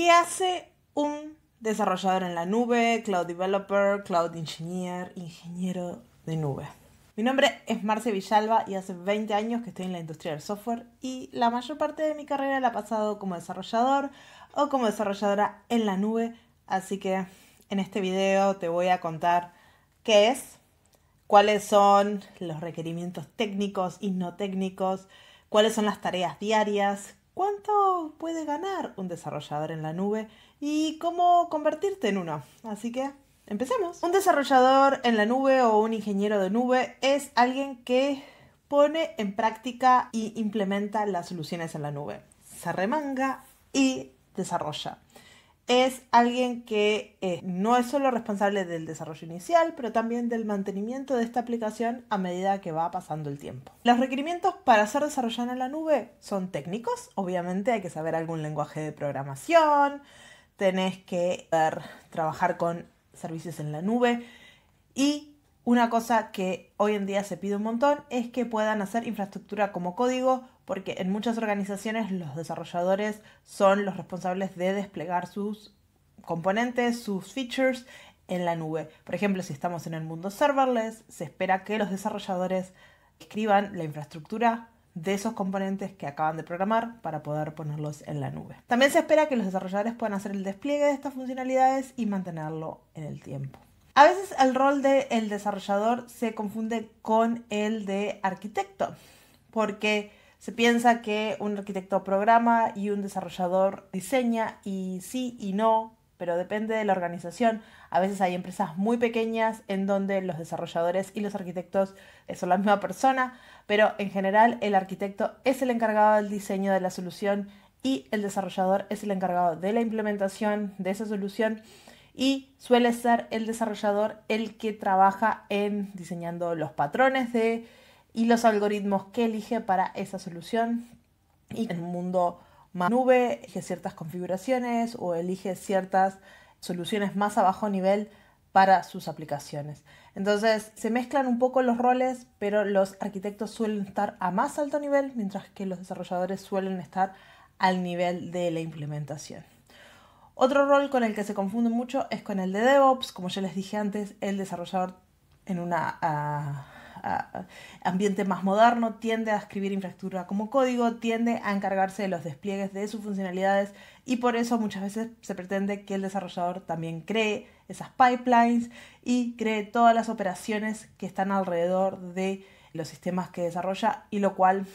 ¿Qué hace un desarrollador en la nube, cloud developer, cloud engineer, ingeniero de nube? Mi nombre es Marce Villalba y hace 20 años que estoy en la industria del software y la mayor parte de mi carrera la he pasado como desarrollador o como desarrolladora en la nube, así que en este video te voy a contar qué es, cuáles son los requerimientos técnicos y no técnicos, cuáles son las tareas diarias, cuánto puede ganar un desarrollador en la nube y cómo convertirte en uno. Así que empecemos. Un desarrollador en la nube o un ingeniero de nube es alguien que pone en práctica y implementa las soluciones en la nube. Se remanga y desarrolla es alguien que eh, no es solo responsable del desarrollo inicial, pero también del mantenimiento de esta aplicación a medida que va pasando el tiempo. Los requerimientos para ser desarrollado en la nube son técnicos, obviamente hay que saber algún lenguaje de programación, tenés que trabajar con servicios en la nube y una cosa que hoy en día se pide un montón es que puedan hacer infraestructura como código porque en muchas organizaciones los desarrolladores son los responsables de desplegar sus componentes, sus features en la nube. Por ejemplo, si estamos en el mundo serverless, se espera que los desarrolladores escriban la infraestructura de esos componentes que acaban de programar para poder ponerlos en la nube. También se espera que los desarrolladores puedan hacer el despliegue de estas funcionalidades y mantenerlo en el tiempo. A veces el rol del desarrollador se confunde con el de arquitecto, porque se piensa que un arquitecto programa y un desarrollador diseña y sí y no, pero depende de la organización. A veces hay empresas muy pequeñas en donde los desarrolladores y los arquitectos son la misma persona, pero en general el arquitecto es el encargado del diseño de la solución y el desarrollador es el encargado de la implementación de esa solución y suele ser el desarrollador el que trabaja en diseñando los patrones de y los algoritmos que elige para esa solución. Y en un mundo más nube, elige ciertas configuraciones o elige ciertas soluciones más a bajo nivel para sus aplicaciones. Entonces se mezclan un poco los roles, pero los arquitectos suelen estar a más alto nivel, mientras que los desarrolladores suelen estar al nivel de la implementación. Otro rol con el que se confunde mucho es con el de DevOps. Como ya les dije antes, el desarrollador en una ah, ambiente más moderno, tiende a escribir infraestructura como código, tiende a encargarse de los despliegues de sus funcionalidades y por eso muchas veces se pretende que el desarrollador también cree esas pipelines y cree todas las operaciones que están alrededor de los sistemas que desarrolla y lo cual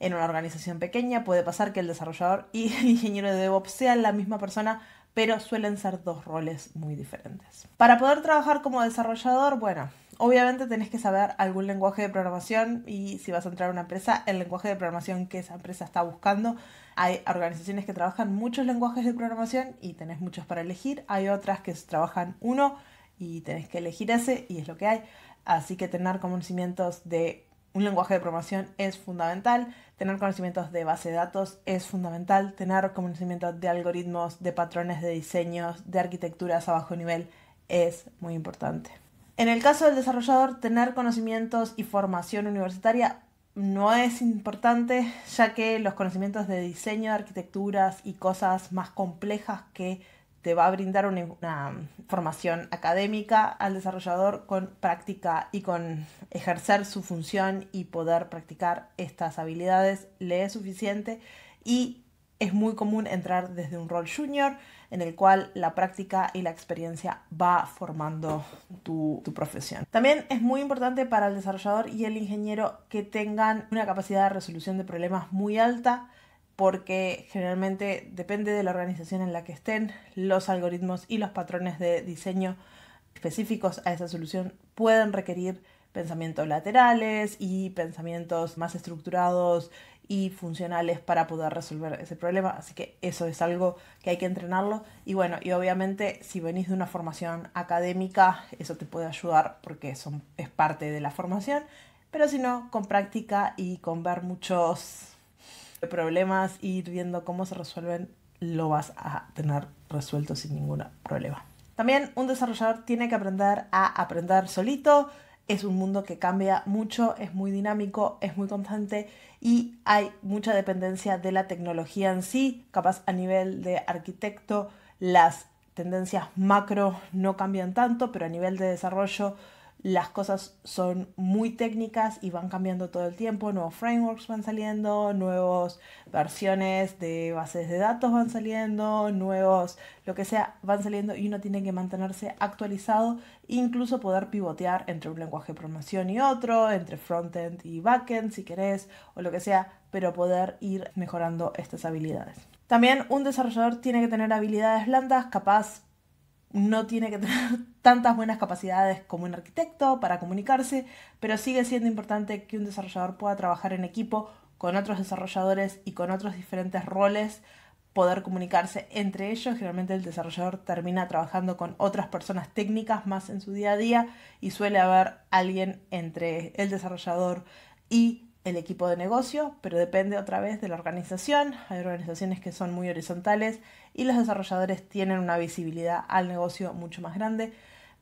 en una organización pequeña puede pasar que el desarrollador y el ingeniero de DevOps sean la misma persona, pero suelen ser dos roles muy diferentes. Para poder trabajar como desarrollador, bueno, obviamente tenés que saber algún lenguaje de programación y si vas a entrar a una empresa, el lenguaje de programación que esa empresa está buscando. Hay organizaciones que trabajan muchos lenguajes de programación y tenés muchos para elegir. Hay otras que trabajan uno y tenés que elegir ese y es lo que hay. Así que tener conocimientos de un lenguaje de programación es fundamental, tener conocimientos de base de datos es fundamental, tener conocimientos de algoritmos, de patrones de diseños, de arquitecturas a bajo nivel es muy importante. En el caso del desarrollador, tener conocimientos y formación universitaria no es importante, ya que los conocimientos de diseño, arquitecturas y cosas más complejas que te va a brindar una, formación académica al desarrollador con práctica y con ejercer su función y poder practicar estas habilidades le es suficiente y es muy común entrar desde un rol junior en el cual la práctica y la experiencia va formando tu, profesión. También es muy importante para el desarrollador y el ingeniero que tengan una capacidad de resolución de problemas muy alta porque generalmente depende de la organización en la que estén, los algoritmos y los patrones de diseño específicos a esa solución pueden requerir pensamientos laterales y pensamientos más estructurados y funcionales para poder resolver ese problema. Así que eso es algo que hay que entrenarlo. Y bueno, y obviamente si venís de una formación académica, eso te puede ayudar porque son, es parte de la formación. Pero si no, con práctica y con ver muchos problemas y ir viendo cómo se resuelven, lo vas a tener resuelto sin ningún problema. También un desarrollador tiene que aprender a aprender solito es un mundo que cambia mucho, es muy dinámico, es muy constante y hay mucha dependencia de la tecnología en sí, capaz a nivel de arquitecto las tendencias macro no cambian tanto, pero a nivel de desarrollo las cosas son muy técnicas y van cambiando todo el tiempo, nuevos frameworks van saliendo, nuevas versiones de bases de datos van saliendo, nuevos, lo que sea, van saliendo y uno tiene que mantenerse actualizado, incluso poder pivotear entre un lenguaje de programación y otro, entre frontend y backend si querés, o lo que sea, pero poder ir mejorando estas habilidades. También un desarrollador tiene que tener habilidades blandas, capaz no tiene que tener tantas buenas capacidades como un arquitecto para comunicarse, pero sigue siendo importante que un desarrollador pueda trabajar en equipo con otros desarrolladores y con otros diferentes roles, poder comunicarse entre ellos. Generalmente el desarrollador termina trabajando con otras personas técnicas más en su día a día y suele haber alguien entre el desarrollador y el equipo de negocio, pero depende otra vez de la organización. Hay organizaciones que son muy horizontales y los desarrolladores tienen una visibilidad al negocio mucho más grande,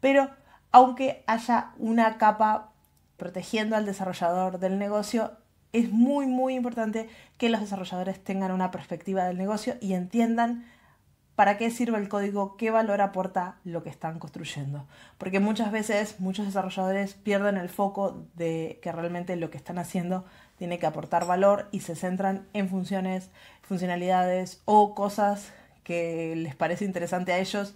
pero aunque haya una capa protegiendo al desarrollador del negocio, es muy muy importante que los desarrolladores tengan una perspectiva del negocio y entiendan para qué sirve el código, qué valor aporta lo que están construyendo. Porque muchas veces muchos desarrolladores pierden el foco de que realmente lo que están haciendo tiene que aportar valor y se centran en funciones, funcionalidades o cosas que les parece interesante a ellos,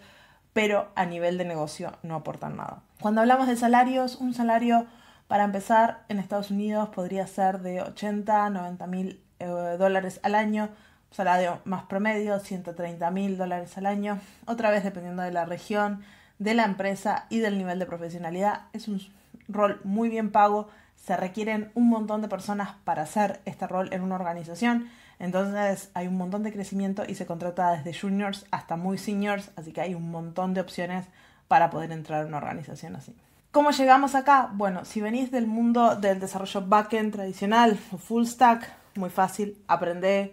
pero a nivel de negocio no aportan nada. Cuando hablamos de salarios, un salario para empezar en Estados Unidos podría ser de 80, 90 mil eh, dólares al año salario más promedio, 130 mil dólares al año, otra vez dependiendo de la región, de la empresa y del nivel de profesionalidad. Es un rol muy bien pago, se requieren un montón de personas para hacer este rol en una organización, entonces hay un montón de crecimiento y se contrata desde juniors hasta muy seniors, así que hay un montón de opciones para poder entrar a una organización así. ¿Cómo llegamos acá? Bueno, si venís del mundo del desarrollo backend tradicional full stack, muy fácil, aprende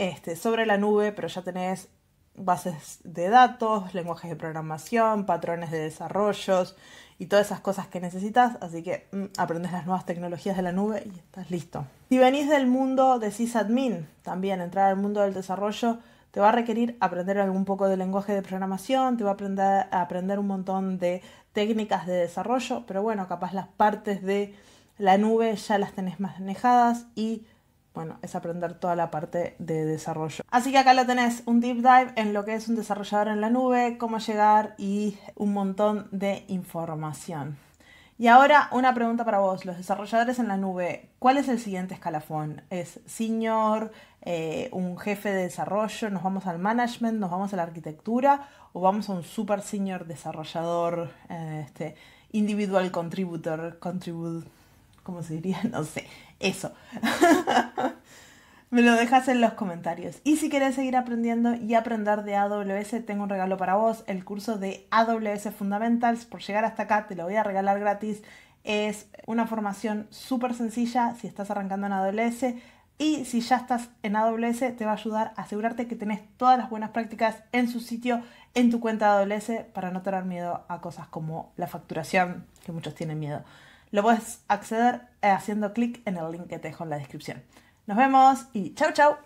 este, sobre la nube, pero ya tenés bases de datos, lenguajes de programación, patrones de desarrollos y todas esas cosas que necesitas, así que mm, aprendes las nuevas tecnologías de la nube y estás listo. Si venís del mundo de sysadmin, también entrar al mundo del desarrollo te va a requerir aprender algún poco de lenguaje de programación, te va a aprender, a aprender un montón de técnicas de desarrollo, pero bueno, capaz las partes de la nube ya las tenés manejadas y bueno, es aprender toda la parte de desarrollo. Así que acá lo tenés, un deep dive en lo que es un desarrollador en la nube, cómo llegar y un montón de información. Y ahora una pregunta para vos, los desarrolladores en la nube, ¿cuál es el siguiente escalafón? ¿Es senior, eh, un jefe de desarrollo, nos vamos al management, nos vamos a la arquitectura o vamos a un super senior desarrollador, eh, este, individual contributor, contribute, ¿cómo se diría? No sé. Eso. Me lo dejas en los comentarios. Y si quieres seguir aprendiendo y aprender de AWS, tengo un regalo para vos. El curso de AWS Fundamentals, por llegar hasta acá, te lo voy a regalar gratis. Es una formación súper sencilla si estás arrancando en AWS. Y si ya estás en AWS, te va a ayudar a asegurarte que tenés todas las buenas prácticas en su sitio, en tu cuenta de AWS, para no tener miedo a cosas como la facturación, que muchos tienen miedo. Lo puedes acceder eh, haciendo clic en el link que te dejo en la descripción. Nos vemos y chao chao.